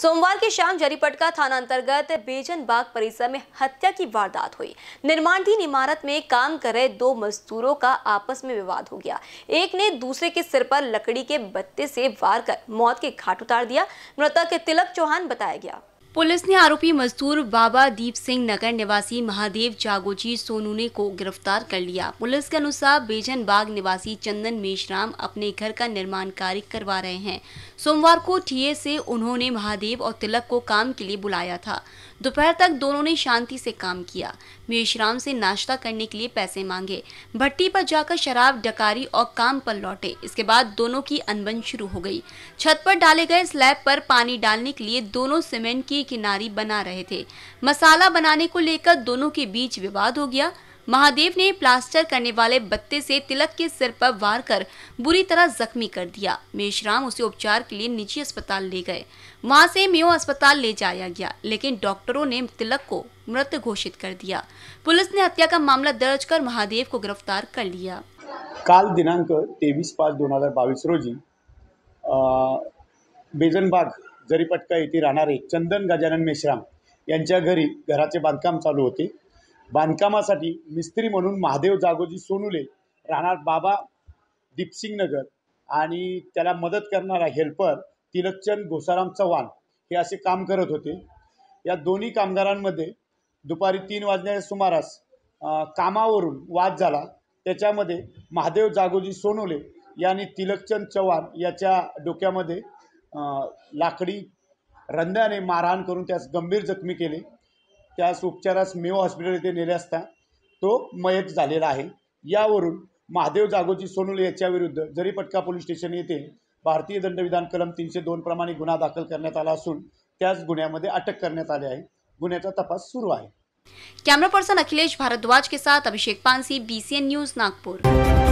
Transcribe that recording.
सोमवार की शाम जरीपटका थाना अंतर्गत बेजन बाग परिसर में हत्या की वारदात हुई निर्माणधीन इमारत में काम कर रहे दो मजदूरों का आपस में विवाद हो गया एक ने दूसरे के सिर पर लकड़ी के बत्ते से वार कर मौत के घाट उतार दिया मृतक तिलक चौहान बताया गया पुलिस ने आरोपी मजदूर बाबा दीप सिंह नगर निवासी महादेव जागोजी सोनूने को गिरफ्तार कर लिया पुलिस के अनुसार बेजन बाग निवासी चंदन मेशराम अपने घर का निर्माण कार्य करवा रहे हैं सोमवार को ठीए से उन्होंने महादेव और तिलक को काम के लिए बुलाया था दोपहर तक दोनों ने शांति से काम किया मेशराम से नाश्ता करने के लिए पैसे मांगे भट्टी पर जाकर शराब डकारी और काम पर लौटे इसके बाद दोनों की अनबन शुरू हो गई छत पर डाले गए स्लैब पर पानी डालने के लिए दोनों सीमेंट की किनारी बना रहे थे मसाला बनाने को लेकर दोनों के बीच विवाद हो गया महादेव ने प्लास्टर करने वाले बत्ते से तिलक के सिर पर वार कर बुरी तरह जख्मी कर दिया मेशराम उसे उपचार के लिए निजी अस्पताल ले गए वहां से मेयो अस्पताल ले जाया गया लेकिन डॉक्टरों ने तिलक को मृत घोषित कर दिया पुलिस ने हत्या का मामला दर्ज कर महादेव को गिरफ्तार कर लिया काल दिनांक तेवीस पांच दो हजार बाईस रोजी बेजनबाग जरीपटका येथे राहणारे चंदन गजानन मेश्राम यांच्या घरी घराचे बांधकाम चालू होते बांधकामासाठी मिस्त्री म्हणून महादेव जागोजी सोनुले राहणार बाबा दीपसिंग नगर आणि त्याला मदत करणारा हेल्पर तिलकचंद घोसाराम चव्हाण हे असे काम करत होते या दोन्ही कामगारांमध्ये दुपारी तीन वाजण्याच्या सुमारास कामावरून वाद झाला त्याच्यामध्ये महादेव जागोजी सोनोले यांनी तिलकचंद चव्हाण याच्या डोक्यामध्ये लाकडी रंध्याने मारहाण करून त्यास गंभीर जखमी केले त्यास उपचारास मेव हॉस्पिटल येथे नेले असता तो मयत झालेला आहे यावरून महादेव जागोजी सोनुले याच्याविरुद्ध जरीपटका पोलीस स्टेशन येथे भारतीय दंडविधान कलम तीनशे दोन प्रमाणे गुन्हा दाखल करण्यात आला असून त्याच गुन्ह्यामध्ये अटक करण्यात आली आहे गुन्ह्याचा तपास सुरू आहे कॅमेरा पर्सन अखिलेश भारद्वाज के साथ अभिषेक पानसी बीसीएन न्यूज नागपूर